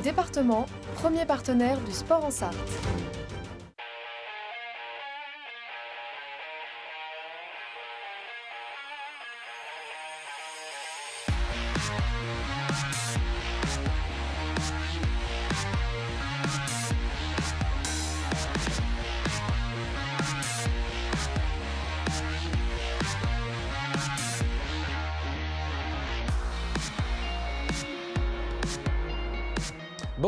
département, premier partenaire du sport en Sarthe.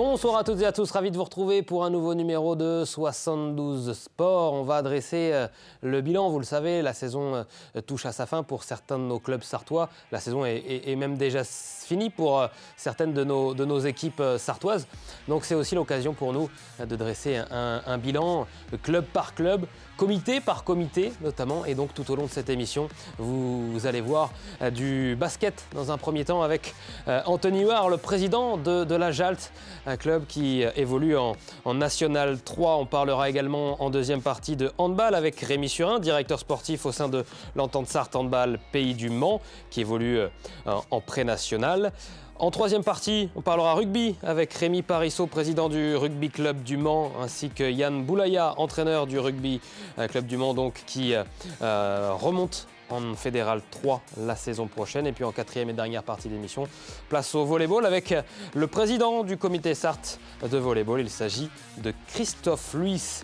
Bonsoir à toutes et à tous, ravi de vous retrouver pour un nouveau numéro de 72 Sports. On va dresser euh, le bilan, vous le savez, la saison euh, touche à sa fin pour certains de nos clubs sartois. La saison est, même déjà finie pour euh, certaines de nos, de nos équipes sartoises. Donc c'est aussi l'occasion pour nous de dresser un, bilan club par club, comité par comité notamment. Et donc tout au long de cette émission, vous, allez voir du basket dans un premier temps avec Anthony Huard, le président de la JALT un club qui euh, évolue en, National 3. On parlera également en deuxième partie de handball avec Rémi Surin, directeur sportif au sein de l'entente Sarthe Handball Pays du Mans, qui évolue euh, en, pré-national. En troisième partie, on parlera rugby avec Rémi Parisot, président du Rugby Club du Mans, ainsi que Yann Boulaya, entraîneur du Rugby euh, Club du Mans, donc, qui remonte en fédéral 3 la saison prochaine. Et puis en quatrième et dernière partie d'émission place au volleyball avec le président du comité SART de volleyball. Il s'agit de Christophe Luis.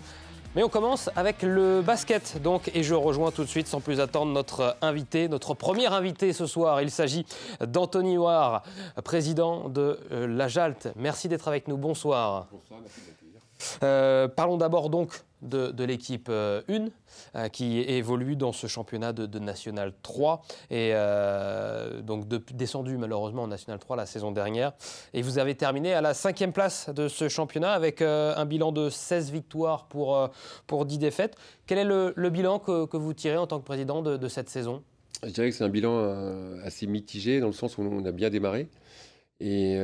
Mais on commence avec le basket, donc, et je rejoins tout de suite, sans plus attendre, notre invité, notre premier invité ce soir. Il s'agit d'Anthony Noir, président de euh, la JALT. Merci d'être avec nous. Bonsoir. Euh, parlons d'abord donc de, l'équipe 1 euh, euh, qui évolue dans ce championnat de, National 3 et euh, donc descendu malheureusement en National 3 la saison dernière. Et vous avez terminé à la cinquième place de ce championnat avec un bilan de 16 victoires pour, pour 10 défaites. Quel est le, bilan que, vous tirez en tant que président de, de cette saison Je dirais que c'est un bilan assez mitigé dans le sens où on a bien démarré. Et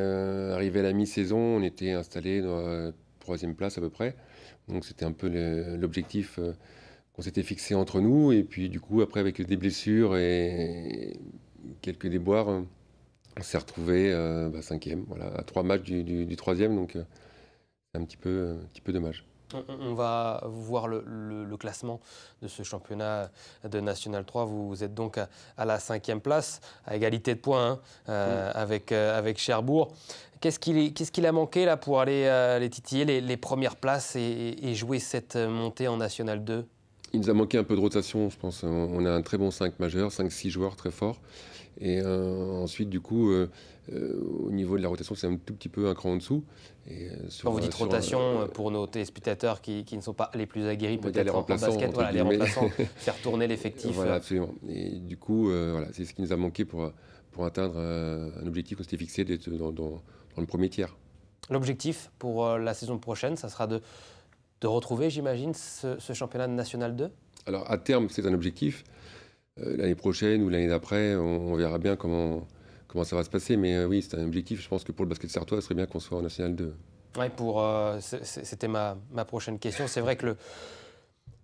arrivé à la mi-saison, on était installé dans troisième place à peu près. Donc c'était un peu l'objectif euh, qu'on s'était fixé entre nous. Et puis du coup, après, avec des blessures et quelques déboires, on s'est retrouvé euh, bah, cinquième, voilà, à trois matchs du, troisième. Donc euh, c'est un petit peu, un petit peu dommage. On, va voir le, classement de ce championnat de National 3. Vous êtes donc à, la cinquième place, à égalité de points hein, euh, mm. euh, avec, Cherbourg. Qu'est-ce qu'il a manqué là pour aller euh, les titiller les, premières places et, et, jouer cette montée en National 2 il nous a manqué un peu de rotation, je pense. On a un très bon 5 majeur, 5-6 joueurs très forts. Et euh, ensuite, du coup, euh, euh, au niveau de la rotation, c'est un tout petit peu un cran en dessous. Et, sur, Quand vous dites rotation, pour nos téléspectateurs qui, ne sont pas les plus aguerris, peut-être en basket, les remplaçants, faire tourner l'effectif. Voilà, absolument. Et du coup, voilà, c'est ce qui nous a manqué pour, pour atteindre un objectif qu'on s'était fixé dans, dans le premier tiers. L'objectif pour la saison prochaine, ça sera de de retrouver, j'imagine, ce, championnat national 2 Alors, à terme, c'est un objectif. Euh, l'année prochaine ou l'année d'après, on, verra bien comment, comment ça va se passer. Mais euh, oui, c'est un objectif. Je pense que pour le basket sartois, ce serait bien qu'on soit en national 2. Oui, pour, euh, c'était ma, ma prochaine question. C'est vrai que le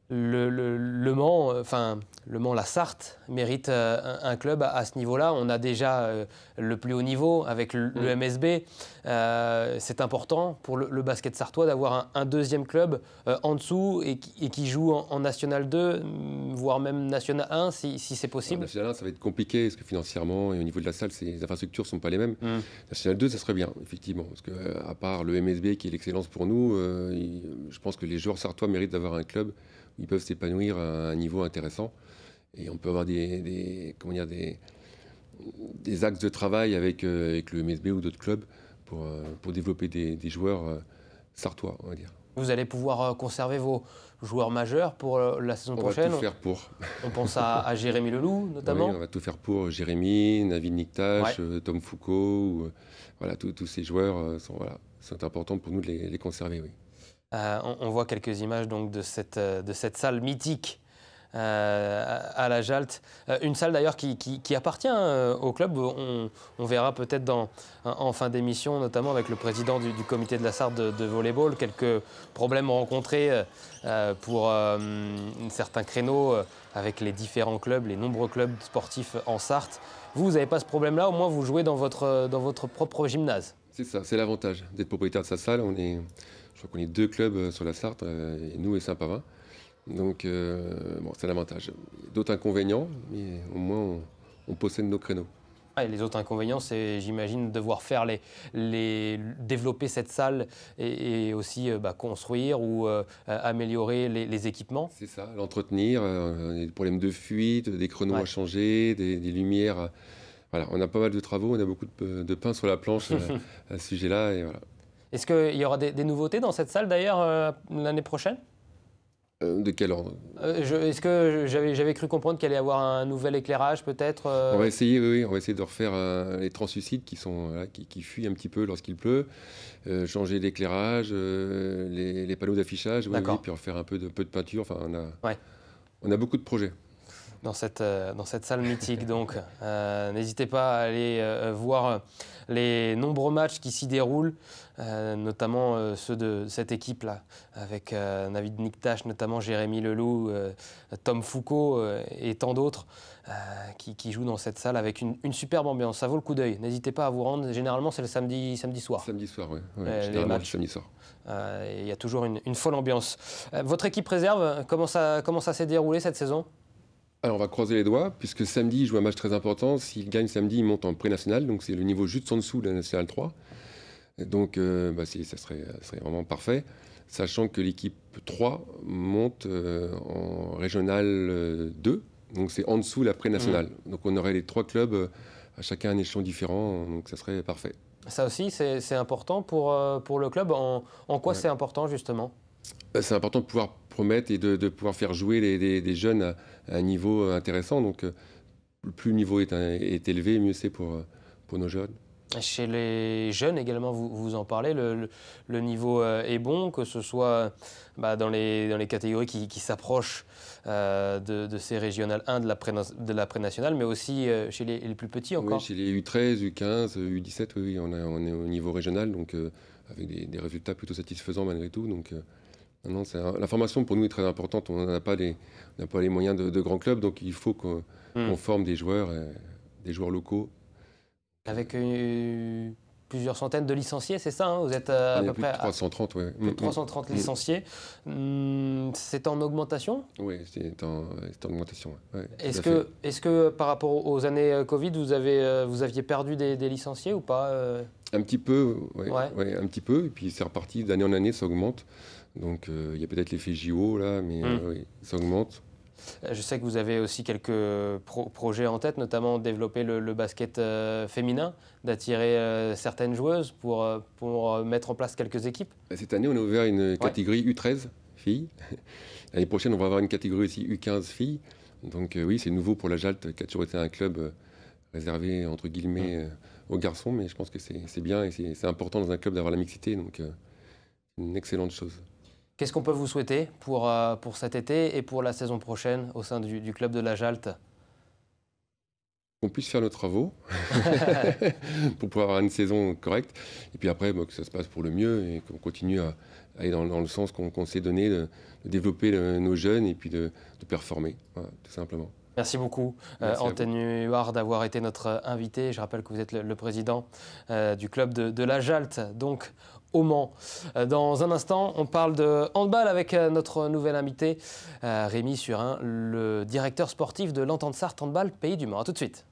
le, Mans, euh, enfin le Mans, la Sarthe mérite euh, un, club à, ce niveau-là. On a déjà euh, le plus haut niveau avec le, MSB. Mm. c'est important pour le, basket sartois d'avoir un, deuxième club en dessous et, qui joue en, National 2, mm, voire même National 1 si, c'est possible. National 1, ça va être compliqué parce que financièrement et au niveau de la salle, les infrastructures ne sont pas les mêmes. Mm. National 2, ça serait bien, effectivement, parce que à part le MSB qui est l'excellence pour nous, je pense que les joueurs sartois méritent d'avoir un club ils peuvent s'épanouir à un niveau intéressant. Et on peut avoir des, comment dire, des, des, axes de travail avec, euh, avec le MSB ou d'autres clubs pour, euh, pour développer des, joueurs euh, sartois, on va dire. Vous allez pouvoir conserver vos joueurs majeurs pour la saison prochaine. On va tout faire pour. on pense à, Jérémy Leloup, notamment. Oui, on va tout faire pour Jérémy, Nabil Niktache, Tom Foucault. voilà, tous ces joueurs sont, voilà, importants pour nous de les conserver, oui. Euh, on, voit quelques images donc de cette, euh, de cette salle mythique euh, à la Jalte. une salle d'ailleurs qui, appartient au club. On, verra peut-être en fin d'émission, notamment avec le président du, comité de la Sarthe de, volleyball, quelques problèmes rencontrés pour mm, certains créneaux avec les différents clubs, les nombreux clubs sportifs en Sarthe. Vous, vous n'avez pas ce problème-là, au moins vous jouez dans votre, dans votre propre gymnase. C'est ça, c'est l'avantage d'être propriétaire de sa salle. On est je crois qu'on est deux clubs euh, sur la Sarthe, euh, et nous et Saint-Pavin. Donc, euh, bon, c'est un avantage. D'autres inconvénients, mais au moins, on, possède nos créneaux. Ah, les autres inconvénients, c'est, j'imagine, devoir faire les, les, développer cette salle et, aussi bah, construire ou améliorer les, équipements. C'est ça, l'entretenir, les des problèmes de fuite, des créneaux à changer, des, lumières. Voilà, on a pas mal de travaux, on a beaucoup de, pain sur la planche à, ce sujet-là, et voilà. Est-ce qu'il y aura des, nouveautés dans cette salle d'ailleurs euh, l'année prochaine euh, de quel ordre euh, Est-ce que j'avais cru comprendre qu'il allait y avoir un nouvel éclairage peut-être On va essayer, oui, on va essayer de refaire les translucides qui sont qui, fuient un petit peu lorsqu'il pleut, changer l'éclairage, les, panneaux d'affichage, puis refaire un peu de, peu de peinture. Enfin, on a, on a beaucoup de projets dans cette, euh, dans cette salle mythique. Donc, euh, n'hésitez pas à aller euh, voir les nombreux matchs qui s'y déroulent, notamment ceux de cette équipe-là, avec Navid Niktash, notamment Jérémy Leloup, Tom Foucault et tant d'autres qui, jouent dans cette salle avec une, superbe ambiance. Ça vaut le coup d'œil. N'hésitez pas à vous rendre. Généralement, c'est le samedi, samedi soir. Samedi soir, oui. samedi soir. Il y a toujours une, folle ambiance. votre équipe réserve, comment ça, comment ça s'est déroulé cette saison alors on va croiser les doigts, puisque samedi, il joue un match très important. S'il gagne samedi, il monte en pré-national, donc c'est le niveau juste en dessous de la nationale 3. Donc euh, bah, ça, serait, vraiment parfait, sachant que l'équipe 3 monte euh, en régional 2, euh, donc c'est en dessous la pré-nationale. Mmh. Donc on aurait les trois clubs à chacun un échelon différent, donc ça serait parfait. Ça aussi, c'est important pour, le club. En, quoi c'est important justement euh, c'est important de pouvoir promettre et de, pouvoir faire jouer les, jeunes à, un niveau euh, intéressant. Donc, euh, plus le niveau est, élevé, mieux c'est pour, pour nos jeunes. Chez les jeunes également, vous, vous en parlez, le, niveau est bon, que ce soit bah, dans, les, dans les catégories qui, s'approchent de, ces régionales 1 de la, pré, pré-nationale, mais aussi chez les, plus petits encore. Oui, chez les U13, U15, U17, oui, on, est au niveau régional, donc avec des, des, résultats plutôt satisfaisants malgré tout. Donc, non, la formation pour nous est très importante. On n'a pas, les... moyens de, grands clubs, donc il faut qu'on hmm. forme des joueurs, euh, des joueurs locaux. Avec euh, plusieurs centaines de licenciés, c'est ça hein, Vous êtes euh, à, peu près. 330, 330 hmm, hmm. licenciés. C'est en augmentation Oui, c'est en... augmentation. Est-ce que, est -ce que par rapport aux années Covid, vous, avez, vous aviez perdu des, licenciés ou pas un petit peu, oui. un petit peu, et puis c'est reparti d'année en année, ça augmente. Donc euh, il y a peut-être l'effet JO là, mais hmm. euh, ça augmente. Euh, je sais que vous avez aussi quelques projets en tête, notamment développer le, basket féminin, d'attirer certaines joueuses pour, pour mettre en place quelques équipes. Bah, cette année, on a ouvert une catégorie U13 filles. L'année prochaine, on va avoir une catégorie aussi U15 filles. Donc oui, c'est nouveau pour la JALT, qui a toujours été un club réservé, entre guillemets, hmm. aux garçons, mais je pense que c'est bien et c'est important dans un club d'avoir la mixité, donc une excellente chose. Qu'est-ce qu'on peut vous souhaiter pour, euh, pour cet été et pour la saison prochaine au sein du, club de la Jalte qu'on puisse faire nos travaux pour pouvoir avoir une saison correcte. Et puis après, que ça se passe pour le mieux et qu'on continue à, aller dans, le sens qu'on s'est donné, de, développer nos jeunes et puis de, performer, tout simplement. Merci beaucoup, euh, Anthony Huard, d'avoir été notre invité. Je rappelle que vous êtes le, président euh, du club de, de la Jalte. Donc, au Mans. Euh, dans un instant, on parle de handball avec euh, notre nouvel invité, euh, Rémi Surin, le directeur sportif de l'Entente Sarthe Handball Pays du Mans. A tout de suite.